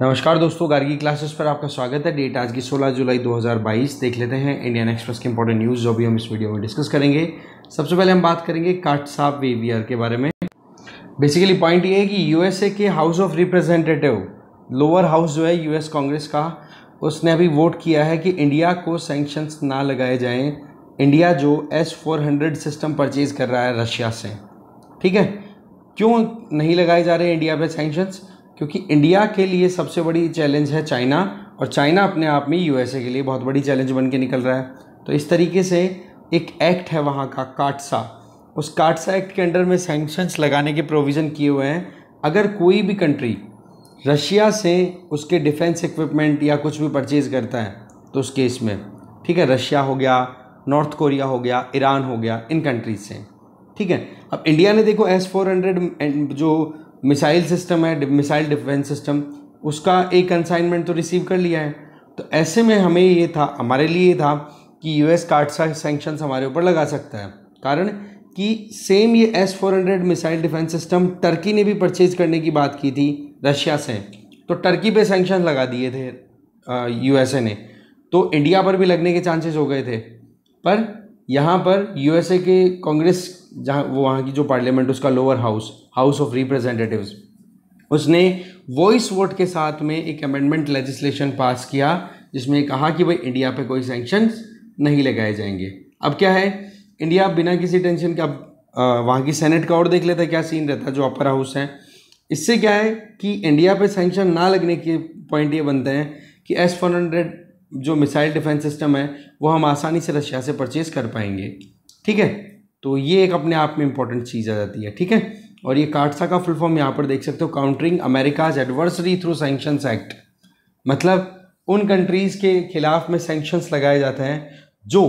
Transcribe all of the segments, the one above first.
नमस्कार दोस्तों गार्गी क्लासेस पर आपका स्वागत है डेट आज की 16 जुलाई 2022 देख लेते हैं इंडियन एक्सप्रेस के इंपॉर्टेंट न्यूज़ जो भी हम इस वीडियो में डिस्कस करेंगे सबसे पहले हम बात करेंगे काट साफ वेवियर के बारे में बेसिकली पॉइंट ये है कि यूएसए के house of representative lower house जो है यूएस कांग्रेस का उसने अभी वोट किया है कि इंडिया को सेंक्शंस ना लगाए जाएँ इंडिया जो एस फोर सिस्टम परचेज कर रहा है रशिया से ठीक है क्यों नहीं लगाए जा रहे इंडिया पर सेंक्शंस क्योंकि इंडिया के लिए सबसे बड़ी चैलेंज है चाइना और चाइना अपने आप में यूएसए के लिए बहुत बड़ी चैलेंज बन के निकल रहा है तो इस तरीके से एक एक्ट है वहाँ का काटसा उस काटसा एक्ट के अंडर में सेंक्शंस लगाने के प्रोविज़न किए हुए हैं अगर कोई भी कंट्री रशिया से उसके डिफेंस इक्विपमेंट या कुछ भी परचेज़ करता है तो उस केस में ठीक है रशिया हो गया नॉर्थ कोरिया हो गया ईरान हो गया इन कंट्रीज से ठीक है अब इंडिया ने देखो एस फोर हंड्रेड जो मिसाइल सिस्टम है मिसाइल डिफेंस सिस्टम उसका एक कंसाइनमेंट तो रिसीव कर लिया है तो ऐसे में हमें ये था हमारे लिए ये था कि यू एस कार्डसा सेंक्शंस हमारे ऊपर लगा सकता है कारण कि सेम ये S four hundred missile defence system Turkey ने भी परचेज करने की बात की थी रशिया से तो टर्की पे सेंक्शन लगा दिए थे यूएसए ने तो इंडिया पर भी लगने के चांसेस हो गए थे पर यहाँ पर यूएसए के कांग्रेस जहाँ वो वहाँ की जो पार्लियामेंट उसका lower house house of representatives उसने वॉइस वोट के साथ में एक अमेंडमेंट लेजिस्लेशन पास किया जिसमें कहा कि भाई इंडिया पे कोई सेंक्शन नहीं लगाए जाएंगे अब क्या है इंडिया बिना किसी टेंशन के अब वहाँ की सेनेट का और देख लेता क्या सीन रहता जो अपर हाउस है इससे क्या है कि इंडिया पे सेंक्शन ना लगने के पॉइंट ये बनते हैं कि एस फोर हंड्रेड जो मिसाइल डिफेंस सिस्टम है वो हम आसानी से रशिया से परचेज कर पाएंगे ठीक है तो ये एक अपने आप में इंपॉर्टेंट चीज़ आ जाती है ठीक है और ये काटसा का फुल फॉर्म यहाँ पर देख सकते हो countering America's adversary through sanctions act मतलब उन कंट्रीज़ के खिलाफ में सैंक्शंस लगाए जाते हैं जो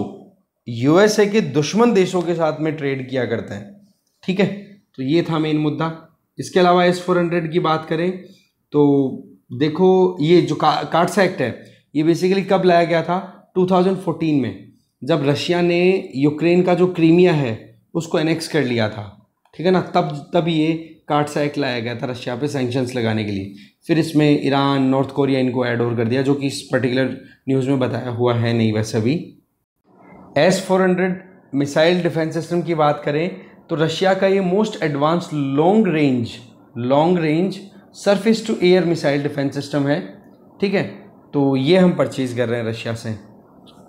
यूएसए के दुश्मन देशों के साथ में ट्रेड किया करते हैं ठीक है तो ये था मेन मुद्दा इसके अलावा एस फोर हंड्रेड की बात करें तो देखो ये जो का, काटसा एक्ट है ये बेसिकली कब लाया गया था 2014 में जब रशिया ने यूक्रेन का जो क्रीमिया है उसको एनेक्स कर लिया था ठीक है ना तब तब ये कार्डसा एक्ट लाया गया था रशिया पे सेंक्शंस लगाने के लिए फिर इसमें ईरान नॉर्थ कोरिया इनको ऐड और कर दिया जो कि इस पर्टिकुलर न्यूज़ में बताया हुआ है नहीं वैसे भी S four hundred missile defence system की बात करें तो रशिया का ये most advance long range long range surface to air missile defence system है ठीक है तो ये हम परचेज़ कर रहे हैं रशिया से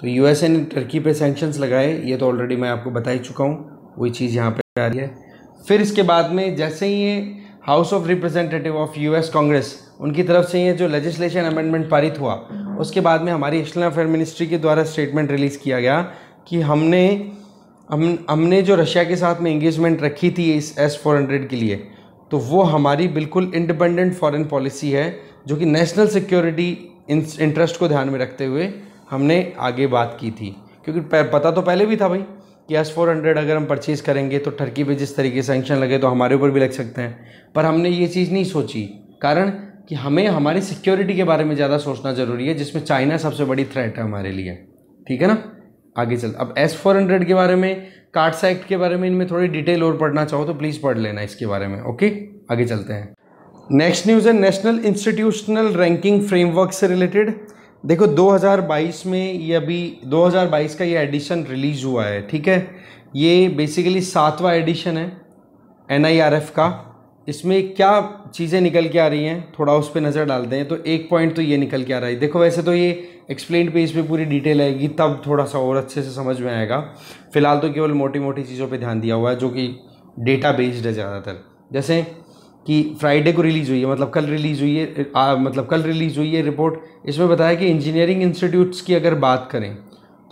तो यूएसए ने टर्की पे सेंक्शंस लगाए ये तो ऑलरेडी मैं आपको बता ही चुका हूँ वही चीज़ यहाँ पे आ रही है फिर इसके बाद में जैसे ही ये house of representative of US Congress उनकी तरफ से ये जो लेजिस्लेशन अमेंडमेंट पारित हुआ उसके बाद में हमारी एक्सटर्नल अफेयर मिनिस्ट्री के द्वारा स्टेटमेंट रिलीज़ किया गया कि हमने हम हमने जो रशिया के साथ में इंगेजमेंट रखी थी इस एस फोर हंड्रेड के लिए तो वो हमारी बिल्कुल इंडिपेंडेंट फॉरेन पॉलिसी है जो कि नेशनल सिक्योरिटी इंटरेस्ट को ध्यान में रखते हुए हमने आगे बात की थी क्योंकि पता तो पहले भी था भाई कि एस फोर हंड्रेड अगर हम परचेज़ करेंगे तो टर्की पे जिस तरीके से सेंक्शन लगे तो हमारे ऊपर भी लग सकते हैं पर हमने ये चीज़ नहीं सोची कारण कि हमें हमारी सिक्योरिटी के बारे में ज़्यादा सोचना ज़रूरी है जिसमें चाइना सबसे बड़ी थ्रेट है हमारे लिए ठीक है ना आगे चल अब एस फोर हंड्रेड के बारे में कार्ड्स एक्ट के बारे में इनमें थोड़ी डिटेल और पढ़ना चाहो तो प्लीज़ पढ़ लेना इसके बारे में ओके आगे चलते हैं नेक्स्ट न्यूज़ है नेशनल इंस्टीट्यूशनल रैंकिंग फ्रेमवर्क से रिलेटेड देखो 2022 में ये अभी 2022 का ये एडिशन रिलीज़ हुआ है ठीक है ये बेसिकली सातवां एडिशन है एन का इसमें क्या चीज़ें निकल के आ रही हैं थोड़ा उस पर नज़र डालते हैं तो एक पॉइंट तो ये निकल के आ रहा है देखो वैसे तो ये एक्सप्लेन पेज पे पूरी डिटेल आएगी तब थोड़ा सा और अच्छे से समझ में आएगा फिलहाल तो केवल मोटी मोटी चीज़ों पे ध्यान दिया हुआ है जो कि डेटा बेस्ड है ज़्यादातर जैसे कि फ्राइडे को रिलीज़ हुई है मतलब कल रिलीज़ हुई है आ, मतलब कल रिलीज़ हुई है रिपोर्ट इसमें बताया कि इंजीनियरिंग इंस्टीट्यूट्स की अगर बात करें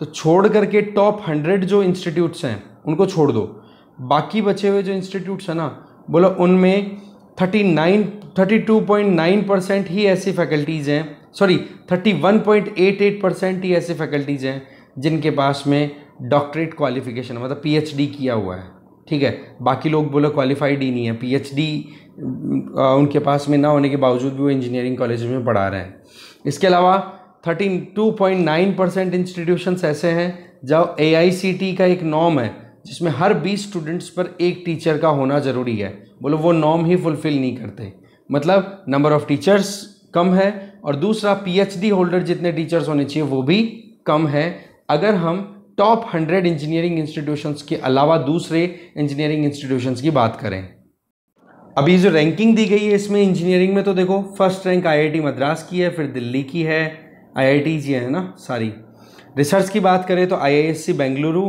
तो छोड़ करके टॉप हंड्रेड जो इंस्टीट्यूट्स हैं उनको छोड़ दो बाकी बचे हुए जो इंस्टीट्यूट्स हैं ना बोलो उनमें thirty nine thirty two point nine percent ही ऐसी फैकल्टीज़ हैं sorry thirty one point eight eight percent ही ऐसी फैकल्टीज़ हैं जिनके पास में डॉक्टरेट क्वालिफिकेशन मतलब पीएचडी किया हुआ है ठीक है बाकी लोग बोलो क्वालिफाइड ही नहीं है पीएचडी उनके पास में ना होने के बावजूद भी वो इंजीनियरिंग कॉलेज में पढ़ा रहे हैं इसके अलावा thirty two point nine percent institution ऐसे हैं जहाँ ए का एक नॉम है जिसमें हर बीस स्टूडेंट्स पर एक टीचर का होना ज़रूरी है बोलो वो नॉम ही फुलफ़िल नहीं करते मतलब नंबर ऑफ़ टीचर्स कम है और दूसरा पीएचडी होल्डर जितने टीचर्स होने चाहिए वो भी कम है अगर हम टॉप हंड्रेड इंजीनियरिंग इंस्टीट्यूशंस के अलावा दूसरे इंजीनियरिंग इंस्टीट्यूशंस की बात करें अभी जो रैंकिंग दी गई है इसमें इंजीनियरिंग में तो देखो फर्स्ट रैंक आईआईटी मद्रास की है फिर दिल्ली की है आईआईटी जी है ना सारी रिसर्च की बात करें तो आईआईएससी बेंगलुरु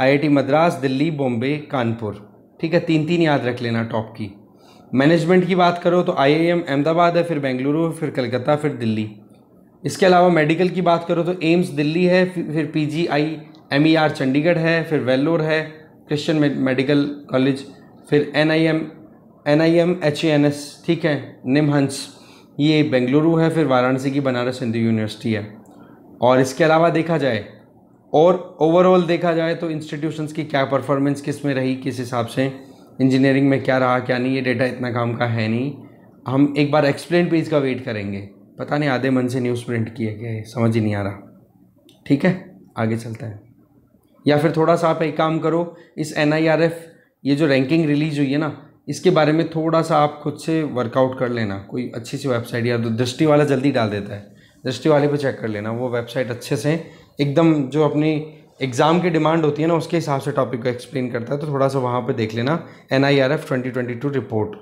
आईआईटी मद्रास दिल्ली बॉम्बे कानपुर ठीक है तीन तीन याद रख लेना टॉप की मैनेजमेंट की बात करो तो आई अहमदाबाद है फिर बेंगलुरु फिर कलकत्ता फिर दिल्ली इसके अलावा मेडिकल की बात करो तो एम्स दिल्ली है फिर ई आर e चंडीगढ़ है फिर वेल्लोर है क्रिश्चन मेडिकल कॉलेज फिर M N I M H A N S ठीक है निमहंस ये बेंगलुरु है फिर वाराणसी की बनारस हिंदू यूनिवर्सिटी है और इसके अलावा देखा जाए और ओवरऑल देखा जाए तो इंस्टीट्यूशंस की क्या परफॉर्मेंस किस में रही किस हिसाब से इंजीनियरिंग में क्या रहा क्या नहीं ये डेटा इतना काम का है नहीं हम एक बार एक्सप्लेन पेज का वेट करेंगे पता नहीं आधे मन से न्यूज़ प्रिंट किए गए समझ ही नहीं आ रहा ठीक है आगे चलते हैं या फिर थोड़ा सा आप एक काम करो इस एन ये जो रैंकिंग रिलीज़ हुई है ना इसके बारे में थोड़ा सा आप खुद से वर्कआउट कर लेना कोई अच्छी सी वेबसाइट या तो दृष्टि वाला जल्दी डाल देता है दृष्टि वाले पे चेक कर लेना वो वेबसाइट अच्छे से एकदम जो अपनी एग्ज़ाम की डिमांड होती है ना उसके हिसाब से टॉपिक को एक्सप्लेन करता है तो थोड़ा सा वहाँ पर देख लेना N I R F twenty twenty two report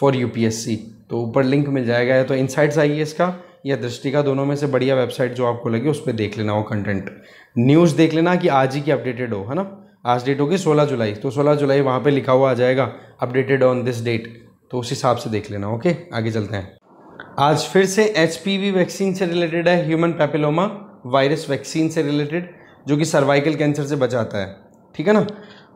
for U P S C तो ऊपर लिंक मिल जाएगा या तो इनसाइट्स आइए इसका या दृष्टि का दोनों में से बढ़िया वेबसाइट जो आपको लगे उस पर देख लेना वो कंटेंट न्यूज़ देख लेना कि आज ही की अपडेटेड हो है ना आज डेट होगी सोलह जुलाई तो सोलह जुलाई वहाँ पे लिखा हुआ आ जाएगा अपडेटेड ऑन दिस डेट तो उस हिसाब से देख लेना ओके आगे चलते हैं आज फिर से एच वैक्सीन से रिलेटेड है ह्यूमन पैपिलोमा वायरस वैक्सीन से रिलेटेड जो कि सर्वाइकल कैंसर से बचाता है ठीक है ना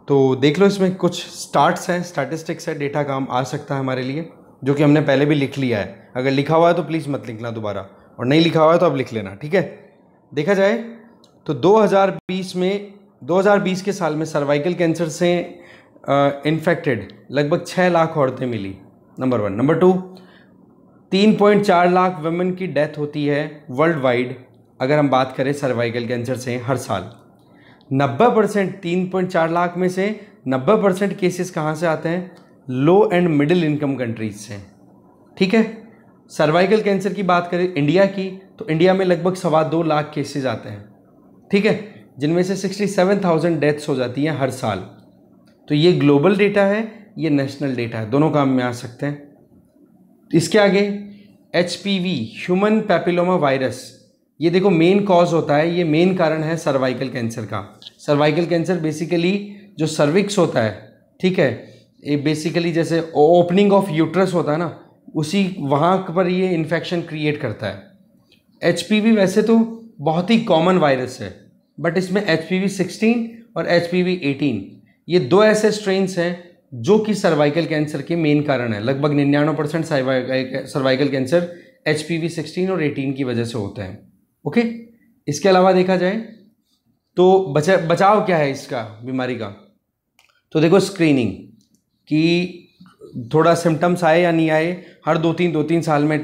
तो देख लो इसमें कुछ स्टार्ट्स हैं स्टैटिस्टिक्स है डेटा काम आ सकता है हमारे लिए जो कि हमने पहले भी लिख लिया है अगर लिखा हुआ है तो प्लीज़ मत लिखना दोबारा और नहीं लिखा हुआ है तो अब लिख लेना ठीक है देखा जाए तो 2020 में 2020 के साल में सर्वाइकल कैंसर से इन्फेक्टेड लगभग छः लाख औरतें मिली नंबर वन नंबर टू तीन पॉइंट चार लाख वेमेन की डेथ होती है वर्ल्ड वाइड अगर हम बात करें सर्वाइकल कैंसर से हर साल नब्बे परसेंट तीन पॉइंट चार लाख में से नब्बे परसेंट केसेस कहाँ से आते हैं low and middle income countries से ठीक है सर्वाइकल कैंसर की बात करें इंडिया की तो इंडिया में लगभग सवा दो लाख केसेस आते हैं ठीक है जिनमें से 67,000 डेथ्स हो जाती हैं हर साल तो ये ग्लोबल डेटा है ये नेशनल डेटा है दोनों काम में आ सकते हैं इसके आगे एच ह्यूमन पैपिलोमा वायरस ये देखो मेन कॉज होता है ये मेन कारण है सर्वाइकल कैंसर का सर्वाइकल कैंसर बेसिकली जो सर्विक्स होता है ठीक है ये बेसिकली जैसे ओपनिंग ऑफ यूट्रस होता है ना उसी वहाँ पर ये इन्फेक्शन क्रिएट करता है एच वैसे तो बहुत ही कॉमन वायरस है बट इसमें एच पी वी सिक्सटीन और एच पी वी एटीन ये दो ऐसे स्ट्रेन्स हैं जो कि सर्वाइकल कैंसर के मेन कारण है लगभग निन्यानवे percent cervical cancer H P V sixteen और एटीन की वजह से होता है ओके इसके अलावा देखा जाए तो बचा बचाव क्या है इसका बीमारी का तो देखो स्क्रीनिंग कि थोड़ा सिम्टम्स आए या नहीं आए हर दो तीन दो तीन साल में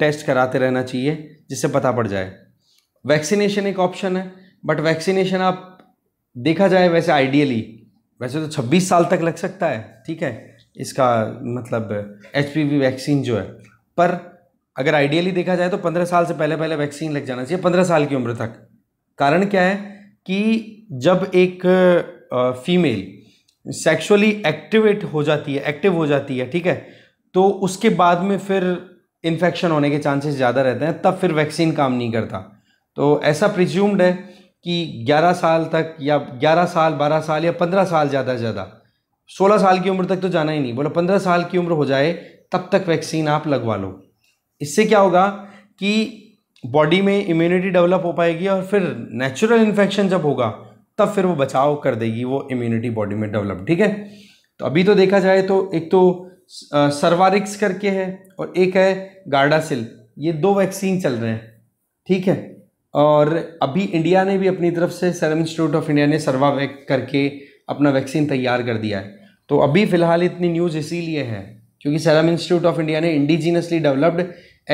टेस्ट कराते रहना चाहिए जिससे पता पड़ जाए वैक्सीनेशन एक ऑप्शन है बट वैक्सीनेशन आप देखा जाए वैसे आइडियली वैसे तो 26 साल तक लग सकता है ठीक है इसका मतलब एच वैक्सीन जो है पर अगर आइडियली देखा जाए तो 15 साल से पहले पहले वैक्सीन लग जाना चाहिए 15 साल की उम्र तक कारण क्या है कि जब एक फीमेल सेक्सुअली एक्टिवेट हो जाती है एक्टिव हो जाती है ठीक है तो उसके बाद में फिर इन्फेक्शन होने के चांसेस ज़्यादा रहते हैं तब फिर वैक्सीन काम नहीं करता तो ऐसा प्रिज्यूम्ड है कि 11 साल तक या 11 साल 12 साल या 15 साल ज़्यादा से ज़्यादा 16 साल की उम्र तक तो जाना ही नहीं बोला 15 साल की उम्र हो जाए तब तक वैक्सीन आप लगवा लो इससे क्या होगा कि बॉडी में इम्यूनिटी डेवलप हो पाएगी और फिर नेचुरल इन्फेक्शन जब होगा तब फिर वो बचाव कर देगी वो इम्यूनिटी बॉडी में डेवलप ठीक है तो अभी तो देखा जाए तो एक तो सर्वारिक्स करके है और एक है गार्डासिल ये दो वैक्सीन चल रहे हैं ठीक है और अभी इंडिया ने भी अपनी तरफ से सैरम इंस्टीट्यूट ऑफ इंडिया ने सर्वा करके अपना वैक्सीन तैयार कर दिया है तो अभी फ़िलहाल इतनी न्यूज़ इसीलिए है क्योंकि सैरम इंस्टीट्यूट ऑफ इंडिया ने indigenously developed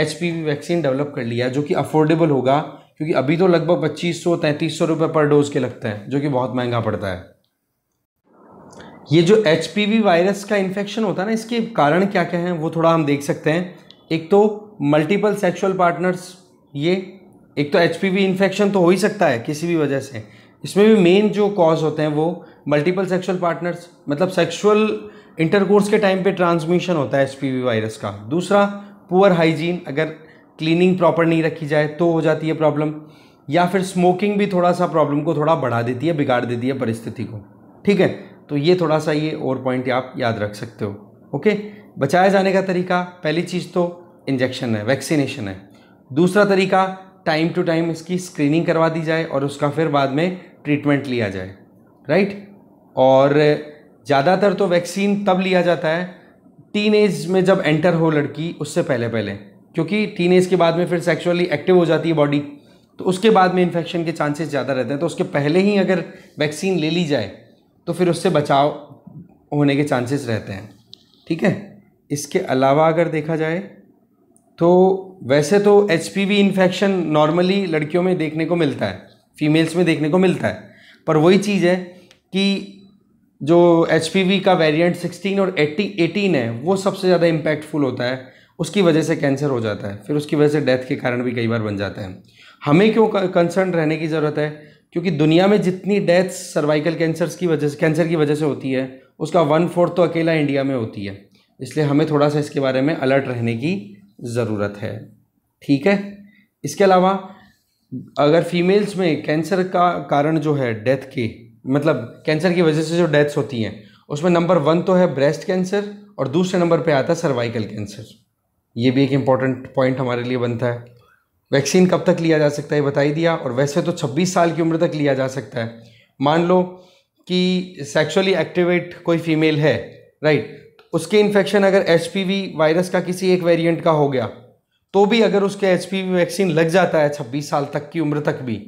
H vaccine develop कर लिया जो कि अफोर्डेबल होगा क्योंकि अभी तो लगभग पच्चीस सौ तैंतीस सौ रुपये पर डोज के लगते हैं जो कि बहुत महंगा पड़ता है ये जो एच वायरस का इन्फेक्शन होता है ना इसके कारण क्या क्या हैं वो थोड़ा हम देख सकते हैं एक तो मल्टीपल सेक्सुअल पार्टनर्स ये एक तो एच पी इन्फेक्शन तो हो ही सकता है किसी भी वजह से इसमें भी मेन जो कॉज होते हैं वो मल्टीपल सेक्सुअल पार्टनर्स मतलब सेक्सुअल इंटरकोर्स के टाइम पे ट्रांसमिशन होता है एच वायरस का दूसरा पुअर हाइजीन अगर क्लीनिंग प्रॉपर नहीं रखी जाए तो हो जाती है प्रॉब्लम या फिर स्मोकिंग भी थोड़ा सा प्रॉब्लम को थोड़ा बढ़ा देती है बिगाड़ देती है परिस्थिति को ठीक है तो ये थोड़ा सा ये और पॉइंट आप याद रख सकते हो ओके बचाया जाने का तरीका पहली चीज़ तो इंजेक्शन है वैक्सीनेशन है दूसरा तरीका टाइम टू टाइम इसकी स्क्रीनिंग करवा दी जाए और उसका फिर बाद में ट्रीटमेंट लिया जाए राइट और ज़्यादातर तो वैक्सीन तब लिया जाता है टीन एज में जब एंटर हो लड़की उससे पहले पहले क्योंकि टीन एज के बाद में फिर सेक्सुअली एक्टिव हो जाती है बॉडी तो उसके बाद में इन्फेक्शन के चांसेस ज़्यादा रहते हैं तो उसके पहले ही अगर वैक्सीन ले ली जाए तो फिर उससे बचाव होने के चांसेस रहते हैं ठीक है इसके अलावा अगर देखा जाए तो वैसे तो एच इन्फेक्शन नॉर्मली लड़कियों में देखने को मिलता है फीमेल्स में देखने को मिलता है पर वही चीज़ है कि जो एच का वेरिएंट 16 और एट्टी 18 है वो सबसे ज़्यादा इम्पैक्टफुल होता है उसकी वजह से कैंसर हो जाता है फिर उसकी वजह से डेथ के कारण भी कई बार बन जाते हैं हमें क्यों कंसर्न रहने की ज़रूरत है क्योंकि दुनिया में जितनी डेथ्स सर्वाइकल कैंसर की वजह से कैंसर की वजह से होती है उसका वन फोर्थ तो अकेला इंडिया में होती है इसलिए हमें थोड़ा सा इसके बारे में अलर्ट रहने की ज़रूरत है ठीक है इसके अलावा अगर फीमेल्स में कैंसर का कारण जो है डेथ के मतलब कैंसर की वजह से जो डेथ्स होती हैं उसमें नंबर वन तो है ब्रेस्ट कैंसर और दूसरे नंबर पे आता है सर्वाइकल कैंसर ये भी एक इम्पॉर्टेंट पॉइंट हमारे लिए बनता है वैक्सीन कब तक लिया जा सकता है बता ही दिया और वैसे तो 26 साल की उम्र तक लिया जा सकता है मान लो कि सेक्सुअली एक्टिवेट कोई फीमेल है राइट उसके इन्फेक्शन अगर एच वायरस का किसी एक वेरिएंट का हो गया तो भी अगर उसके एच वैक्सीन लग जाता है छब्बीस साल तक की उम्र तक भी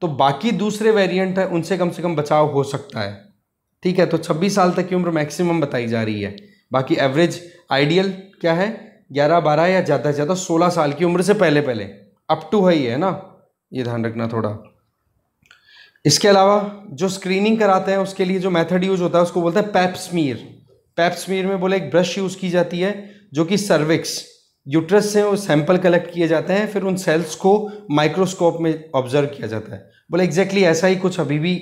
तो बाकी दूसरे वेरिएंट है उनसे कम से कम बचाव हो सकता है ठीक है तो 26 साल तक की उम्र मैक्सिमम बताई जा रही है बाकी एवरेज आइडियल क्या है 11 12 या ज़्यादा से ज़्यादा 16 साल की उम्र से पहले पहले अप टू है ही है ना ये ध्यान रखना थोड़ा इसके अलावा जो स्क्रीनिंग कराते हैं उसके लिए जो मेथड यूज होता है उसको बोलते हैं पैप्समीर पैप्समीर में बोले एक ब्रश यूज़ की जाती है जो कि सर्विक्स यूट्रस से वो सैंपल कलेक्ट किए जाते हैं फिर उन सेल्स को माइक्रोस्कोप में ऑब्जर्व किया जाता है बोले एग्जैक्टली ऐसा ही कुछ अभी भी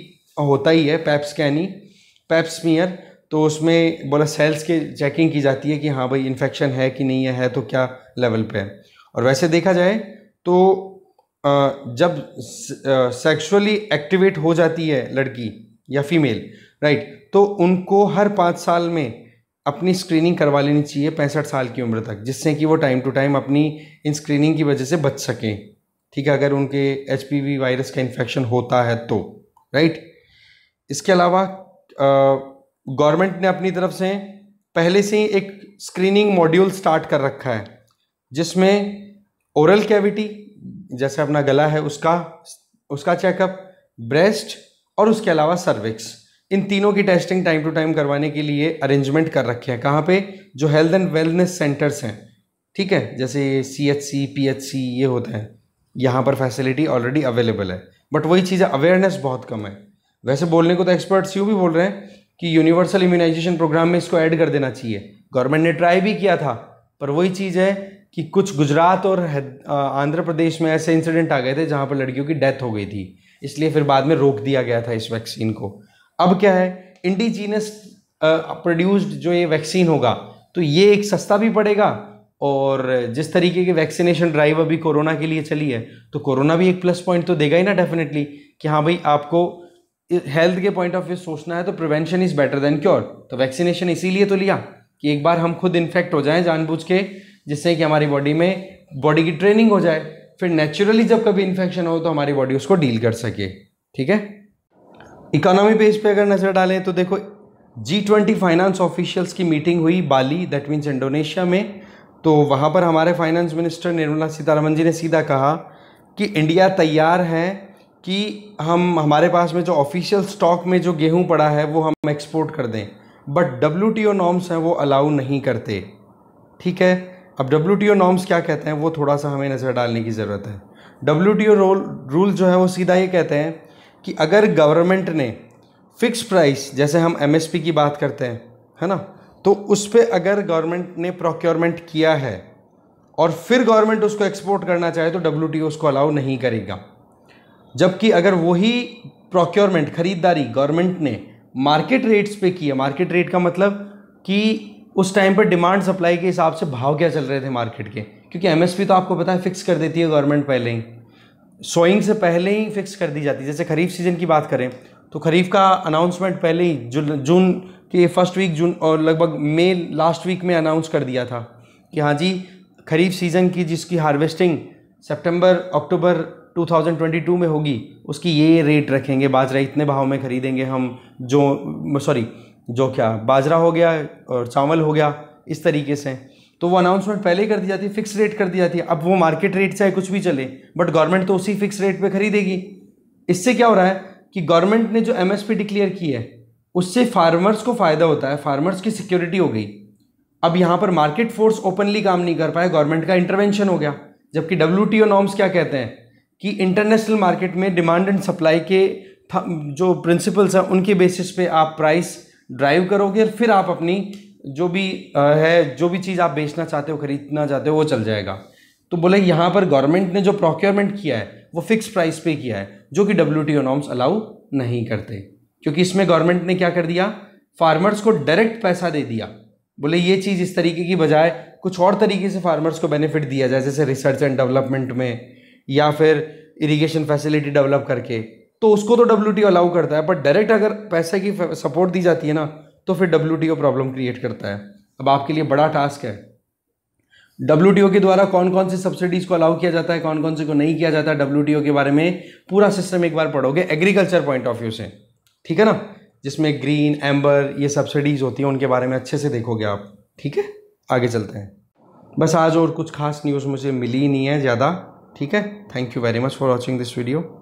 होता ही है पैप स्कैनी पैप स्मीयर तो उसमें बोला सेल्स के चेकिंग की जाती है कि हाँ भाई इन्फेक्शन है कि नहीं है, है तो क्या लेवल पे है और वैसे देखा जाए तो जब सेक्सुअली एक्टिवेट हो जाती है लड़की या फीमेल राइट तो उनको हर पाँच साल में अपनी स्क्रीनिंग करवा लेनी चाहिए पैंसठ साल की उम्र तक जिससे कि वो टाइम टू टाइम अपनी इन स्क्रीनिंग की वजह से बच सकें ठीक है अगर उनके एच वायरस का इन्फेक्शन होता है तो राइट इसके अलावा गवर्नमेंट ने अपनी तरफ से पहले से ही एक स्क्रीनिंग मॉड्यूल स्टार्ट कर रखा है जिसमें ओरल कैविटी जैसे अपना गला है उसका उसका चेकअप ब्रेस्ट और उसके अलावा सर्विक्स इन तीनों की टेस्टिंग टाइम टू टाइम करवाने के लिए अरेंजमेंट कर रखे हैं कहाँ पे जो हेल्थ एंड वेलनेस सेंटर्स हैं ठीक है जैसे C H C P H C ये होते हैं यहाँ पर फैसिलिटी ऑलरेडी अवेलेबल है बट वही चीज़ अवेयरनेस बहुत कम है वैसे बोलने को तो एक्सपर्ट्स यूँ भी बोल रहे हैं कि यूनिवर्सल इम्यूनाइजेशन प्रोग्राम में इसको ऐड कर देना चाहिए गवर्नमेंट ने ट्राई भी किया था पर वही चीज़ है कि कुछ गुजरात और आंध्र प्रदेश में ऐसे इंसिडेंट आ गए थे जहाँ पर लड़कियों की डेथ हो गई थी इसलिए फिर बाद में रोक दिया गया था इस वैक्सीन को अब क्या है इंडिजीनियस प्रोड्यूस्ड जो ये वैक्सीन होगा तो ये एक सस्ता भी पड़ेगा और जिस तरीके की वैक्सीनेशन ड्राइव अभी कोरोना के लिए चली है तो कोरोना भी एक प्लस पॉइंट तो देगा ही ना डेफिनेटली कि हाँ भाई आपको हेल्थ के पॉइंट ऑफ व्यू सोचना है तो prevention is better than cure तो वैक्सीनेशन इसीलिए तो लिया कि एक बार हम खुद इन्फेक्ट हो जाएं जानबूझ के जिससे कि हमारी बॉडी में बॉडी की ट्रेनिंग हो जाए फिर नेचुरली जब कभी इन्फेक्शन हो तो हमारी बॉडी उसको डील कर सके ठीक है इकोनॉमी पेज पे अगर नज़र डालें तो देखो जी ट्वेंटी फाइनेंस ऑफिशियल्स की मीटिंग हुई बाली दैट मीन्स इंडोनेशिया में तो वहाँ पर हमारे फाइनेंस मिनिस्टर निर्मला सीतारमन जी ने सीधा कहा कि इंडिया तैयार है कि हम हमारे पास में जो ऑफिशियल स्टॉक में जो गेहूं पड़ा है वो हम एक्सपोर्ट कर दें but W T O norms हैं वो अलाउ नहीं करते ठीक है अब डब्ल्यू टी ओ नॉर्म्स क्या कहते हैं वो थोड़ा सा हमें नज़र डालने की ज़रूरत है W T O role rule जो है वो सीधा ये कहते हैं कि अगर गवर्नमेंट ने फिक्स प्राइस जैसे हम एमएसपी की बात करते हैं है ना तो उस पर अगर गवर्नमेंट ने प्रोक्योरमेंट किया है और फिर गवर्नमेंट उसको एक्सपोर्ट करना चाहे तो डब्ल्यू उसको अलाउ नहीं करेगा जबकि अगर वही प्रोक्योरमेंट खरीदारी गवर्नमेंट ने मार्केट रेट्स पे की है मार्केट रेट का मतलब कि उस टाइम पर डिमांड सप्लाई के हिसाब से भाव क्या चल रहे थे मार्केट के क्योंकि एमएसपी तो आपको पता है फिक्स कर देती है गवर्नमेंट पहले ही सोइंग से पहले ही फिक्स कर दी जाती है जैसे खरीफ सीज़न की बात करें तो खरीफ का अनाउंसमेंट पहले ही जून के फर्स्ट वीक जून और लगभग मई लास्ट वीक में अनाउंस कर दिया था कि हाँ जी खरीफ सीज़न की जिसकी हार्वेस्टिंग सितंबर अक्टूबर 2022 में होगी उसकी ये रेट रखेंगे बाजरा इतने भाव में खरीदेंगे हम जो सॉरी जो क्या बाजरा हो गया और चावल हो गया इस तरीके से तो वो अनाउंसमेंट पहले ही कर दी जाती है फिक्स रेट कर दी जाती है अब वो मार्केट रेट चाहे कुछ भी चले बट गवर्नमेंट तो उसी फिक्स रेट पे खरीदेगी इससे क्या हो रहा है कि गवर्नमेंट ने जो एम एस पी डिक्लेयर की है उससे फार्मर्स को फ़ायदा होता है फार्मर्स की सिक्योरिटी हो गई अब यहाँ पर मार्केट फोर्स ओपनली काम नहीं कर पाए गवर्नमेंट का इंटरवेंशन हो गया जबकि डब्ल्यू नॉर्म्स क्या कहते हैं कि इंटरनेशनल मार्केट में डिमांड एंड सप्लाई के जो प्रिंसिपल्स हैं उनके बेसिस पे आप प्राइस ड्राइव करोगे और फिर आप अपनी जो भी है जो भी चीज़ आप बेचना चाहते हो खरीदना चाहते हो वो चल जाएगा तो बोले यहाँ पर गवर्नमेंट ने जो प्रोक्योरमेंट किया है वो फिक्स प्राइस पे किया है जो कि डब्ल्यू टी नॉर्म्स अलाउ नहीं करते क्योंकि इसमें गवर्नमेंट ने क्या कर दिया फार्मर्स को डायरेक्ट पैसा दे दिया बोले ये चीज़ इस तरीके की बजाय कुछ और तरीके से फार्मर्स को बेनिफिट दिया जाए जैसे रिसर्च एंड डेवलपमेंट में या फिर इरिगेशन फैसिलिटी डेवलप करके तो उसको तो डब्ल्यू अलाउ करता है पर डायरेक्ट अगर पैसे की सपोर्ट दी जाती है ना तो फिर डब्ल्यू प्रॉब्लम क्रिएट करता है अब आपके लिए बड़ा टास्क है डब्ल्यू के द्वारा कौन कौन सी सब्सिडीज को अलाउ किया जाता है कौन कौन से को नहीं किया जाता है डब्ल्यू के बारे में पूरा सिस्टम एक बार पढ़ोगे एग्रीकल्चर पॉइंट ऑफ व्यू से ठीक है ना जिसमें ग्रीन एम्बर ये सब्सिडीज होती हैं उनके बारे में अच्छे से देखोगे आप ठीक है आगे चलते हैं बस आज और कुछ खास न्यूज़ मुझे मिली नहीं है ज़्यादा ठीक है thank you very much for watching this video